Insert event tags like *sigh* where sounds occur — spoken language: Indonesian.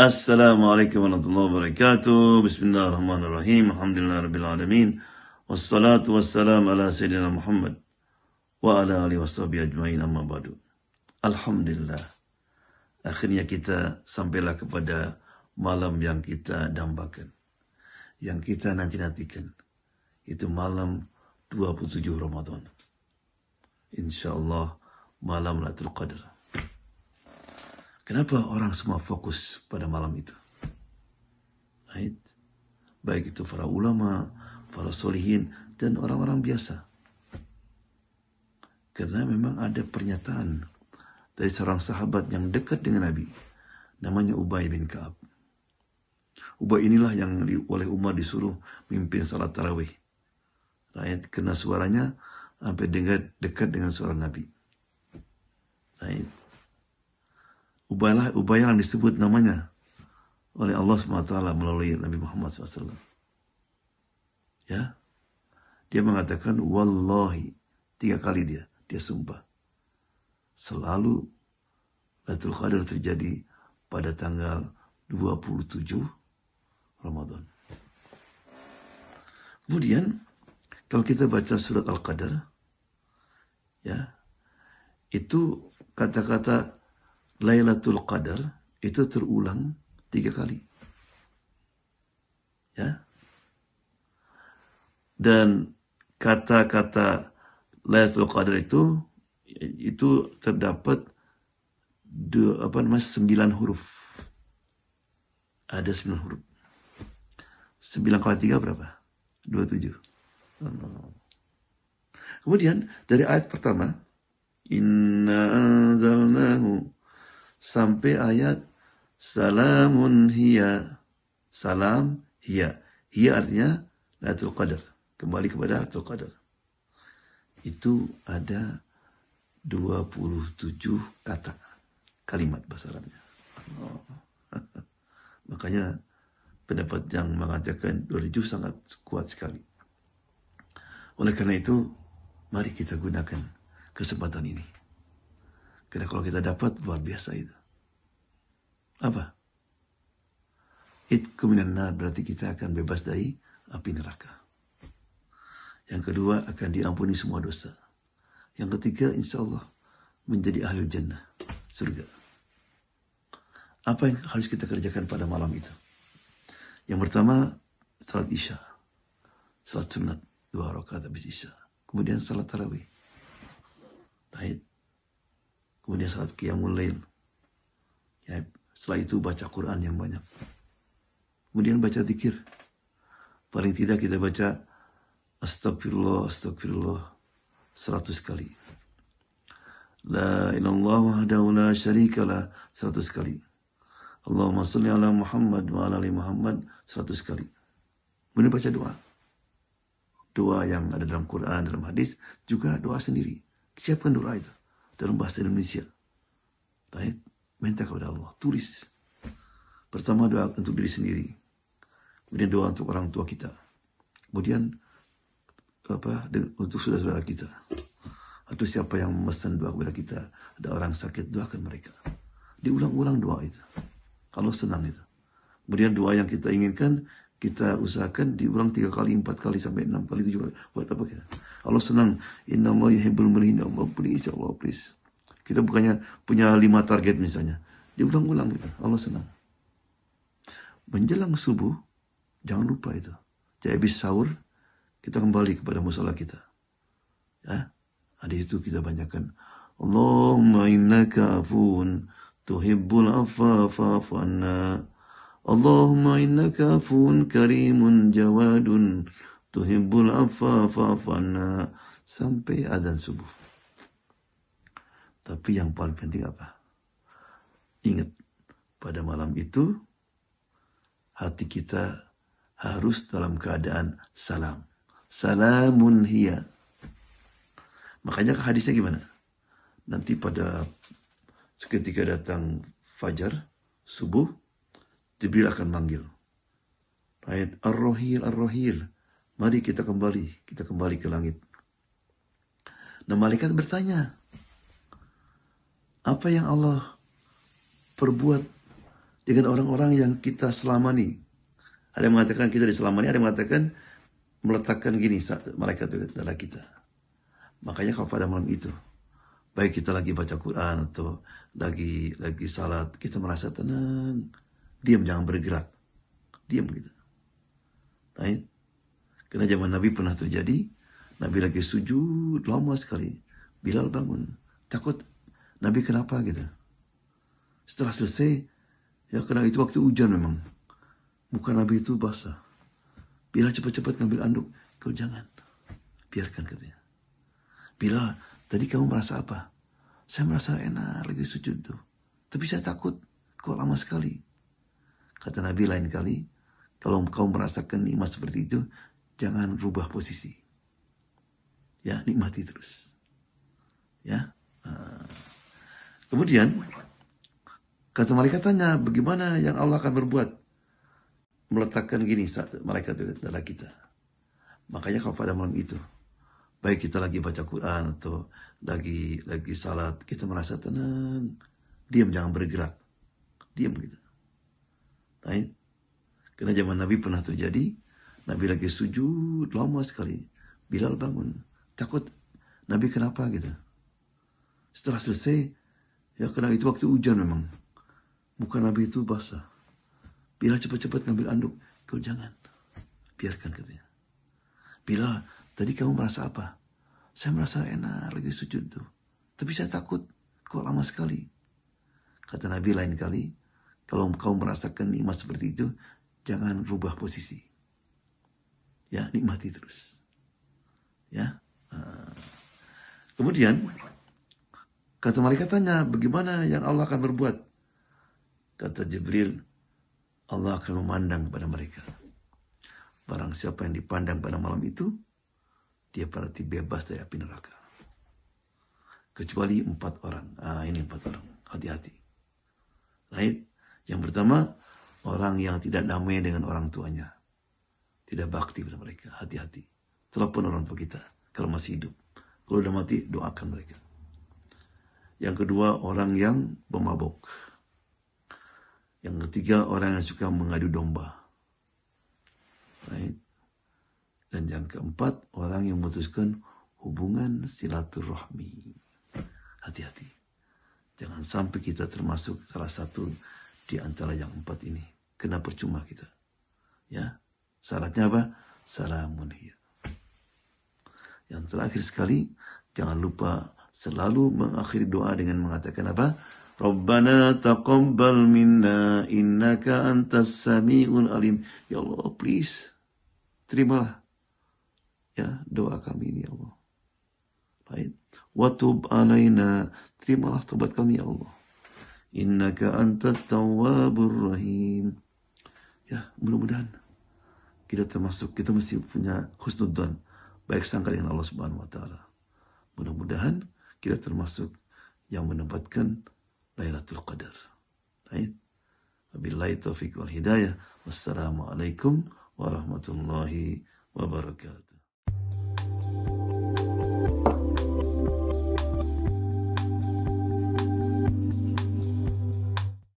Assalamualaikum warahmatullahi wabarakatuh. Bismillahirrahmanirrahim. Alhamdulillah rabbil alamin. Wassalatu wassalamu ala sayyidina Muhammad wa ala alihi washabbi ajmain amma ba'du. Alhamdulillah. Akhirnya kita sampailah kepada malam yang kita dambakan. Yang kita nanti-nantikan. itu malam 27 Ramadan. Insya Allah malam Lailatul Qadar. Kenapa orang semua fokus pada malam itu? Right? Baik itu para ulama, para solihin, dan orang-orang biasa. Karena memang ada pernyataan dari seorang sahabat yang dekat dengan Nabi. Namanya Ubay bin Kaab. Ubay inilah yang oleh Umar disuruh mimpin salat tarawih Nah, yang kena suaranya sampai dengar dekat dengan suara Nabi. Nah, Ubaylah, Ubaylah yang disebut namanya oleh Allah SWT melalui Nabi Muhammad SAW. Ya, dia mengatakan wallahi tiga kali dia dia sumpah. Selalu Lailatul Qadar terjadi pada tanggal 27 Ramadan. Kemudian kalau kita baca surat Al-Qadar, ya, itu kata-kata Lailatul Qadar itu terulang tiga kali. Ya. Dan kata-kata Lailatul Qadar itu itu terdapat dua, apa namanya sembilan huruf. Ada sembilan huruf. Sembilan kali tiga berapa? Dua tujuh. Hmm. Kemudian dari ayat pertama, Inna anzalnahu sampai ayat salamun hiya. Salam hiya. Hiya artinya Lailatul Qadar. Kembali kepada Lailatul Qadar. Itu ada 27 kata kalimat bahasa Arabnya. *laughs* Makanya pendapat yang mengatakan 27 sangat kuat sekali. Oleh karena itu, mari kita gunakan kesempatan ini. Karena kalau kita dapat, luar biasa itu. Apa? Itku berarti kita akan bebas dari api neraka. Yang kedua, akan diampuni semua dosa. Yang ketiga, insya Allah, menjadi ahli jannah, surga. Apa yang harus kita kerjakan pada malam itu? Yang pertama, salat isya, salat sunat dua rakaat habis isya. Kemudian salat tarawih. tahid Kemudian salat qiyamul lail. Ya, setelah itu baca Quran yang banyak. Kemudian baca zikir. Paling tidak kita baca astagfirullah, astagfirullah 100 kali. La ilallah wahdahu la syarika 100 kali. Allahumma salli ala Muhammad wa ala ali Muhammad 100 kali. Kemudian baca doa doa yang ada dalam Quran, dalam hadis, juga doa sendiri. Siapkan doa itu dalam bahasa Indonesia. Baik, minta kepada Allah, tulis. Pertama doa untuk diri sendiri. Kemudian doa untuk orang tua kita. Kemudian apa untuk saudara-saudara kita. Atau siapa yang memesan doa kepada kita, ada orang sakit, doakan mereka. Diulang-ulang doa itu. Kalau senang itu. Kemudian doa yang kita inginkan kita usahakan diulang tiga kali, empat kali sampai enam kali tujuh kali. Buat apa kita? Allah senang. Inna Allah yuhibbul mulihin. Ya Allah please, ya Allah please. Kita bukannya punya lima target misalnya. Diulang-ulang kita. Allah senang. Menjelang subuh, jangan lupa itu. Jadi habis sahur, kita kembali kepada musola kita. Ya? Ada nah, itu kita banyakkan. Allahumma innaka afun tuhibbul afa fa'afanna. Allahumma innaka fun karimun jawadun tuhibbul affa fa'fana sampai adzan subuh. Tapi yang paling penting apa? Ingat, pada malam itu hati kita harus dalam keadaan salam. Salamun hiya. Makanya hadisnya gimana? Nanti pada seketika datang fajar, subuh, Jibril akan manggil. Ayat Ar-Rohil, Ar-Rohil. Mari kita kembali, kita kembali ke langit. Nah malaikat bertanya, apa yang Allah perbuat dengan orang-orang yang kita selamani? Ada yang mengatakan kita diselamani, ada yang mengatakan meletakkan gini malaikat itu adalah kita. Makanya kalau pada malam itu, baik kita lagi baca Quran atau lagi lagi salat, kita merasa tenang Diam, jangan bergerak. Diam gitu. Right? Nah, karena zaman Nabi pernah terjadi, Nabi lagi sujud lama sekali. Bilal bangun. Takut Nabi kenapa gitu. Setelah selesai, ya karena itu waktu hujan memang. bukan Nabi itu basah. Bilal cepat-cepat ngambil anduk. Kau jangan. Biarkan katanya. Bila tadi kamu merasa apa? Saya merasa enak lagi sujud tuh. Tapi saya takut. Kok lama sekali? Kata Nabi lain kali, kalau kau merasakan nikmat seperti itu, jangan rubah posisi. Ya, nikmati terus. Ya. Ah. Kemudian, kata tanya, bagaimana yang Allah akan berbuat? Meletakkan gini, saat mereka adalah kita. Makanya kalau pada malam itu, baik kita lagi baca Quran atau lagi lagi salat, kita merasa tenang, diam jangan bergerak, diam gitu. Right? Karena zaman Nabi pernah terjadi, Nabi lagi sujud lama sekali. Bilal bangun, takut Nabi kenapa gitu. Setelah selesai, ya karena itu waktu hujan memang. Bukan Nabi itu basah. Bilal cepat-cepat ngambil anduk. Kau jangan. Biarkan katanya. Bilal, tadi kamu merasa apa? Saya merasa enak lagi sujud tuh. Tapi saya takut. Kok lama sekali? Kata Nabi lain kali, kalau kau merasakan nikmat seperti itu, jangan rubah posisi. Ya, nikmati terus. Ya. Eh, kemudian kata malaikat tanya, bagaimana yang Allah akan berbuat? Kata Jibril, Allah akan memandang kepada mereka. Barang siapa yang dipandang pada malam itu, dia berarti bebas dari api neraka. Kecuali empat orang. Ah, ini empat orang. Hati-hati. Right? Yang pertama, orang yang tidak damai dengan orang tuanya. Tidak bakti pada mereka. Hati-hati. Telepon orang tua kita kalau masih hidup. Kalau udah mati, doakan mereka. Yang kedua, orang yang memabok. Yang ketiga, orang yang suka mengadu domba. Right? Dan yang keempat, orang yang memutuskan hubungan silaturahmi. Hati-hati. Jangan sampai kita termasuk salah satu di antara yang empat ini. Kena percuma kita. Ya. Syaratnya apa? Salamun hiya. Yang terakhir sekali, jangan lupa selalu mengakhiri doa dengan mengatakan apa? Rabbana taqabbal minna innaka antas sami'ul alim. Ya Allah, please. Terimalah. Ya, doa kami ini ya Allah. Baik. Watub alaina. Terimalah tobat kami ya Allah innaka antat tawwabur rahim ya mudah-mudahan kita termasuk kita mesti punya khusnudon baik sangka dengan Allah Subhanahu wa taala mudah-mudahan kita termasuk yang menempatkan Lailatul Qadar. Baik. Wabillahi itu wal hidayah. Wassalamualaikum warahmatullahi wabarakatuh.